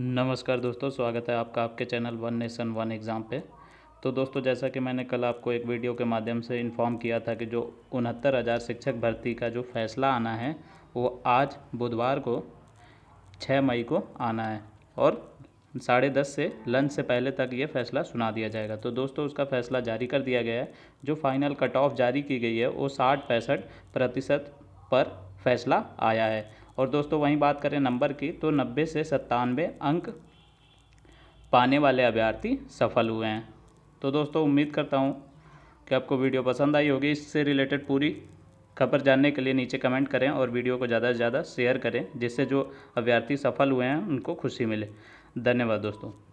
नमस्कार दोस्तों स्वागत है आपका आपके channel one nation one exam पे तो दोस्तों जैसा कि मैंने कल आपको एक वीडियो के माध्यम से इन्फॉर्म किया था कि जो उनहत्तर हज़ार शिक्षक भर्ती का जो फैसला आना है वो आज बुधवार को छः मई को आना है और साढ़े दस से लंच से पहले तक ये फैसला सुना दिया जाएगा तो दोस्तों उसका फैसला जारी कर दिया गया है जो फाइनल कट ऑफ जारी की गई है वो साठ पैंसठ प्रतिशत पर फैसला आया है और दोस्तों वहीं बात करें नंबर की तो नब्बे से सत्तानवे अंक पाने वाले अभ्यर्थी सफल हुए हैं तो दोस्तों उम्मीद करता हूँ कि आपको वीडियो पसंद आई होगी इससे रिलेटेड पूरी खबर जानने के लिए नीचे कमेंट करें और वीडियो को ज़्यादा से ज़्यादा शेयर करें जिससे जो अभ्यर्थी सफल हुए हैं उनको खुशी मिले धन्यवाद दोस्तों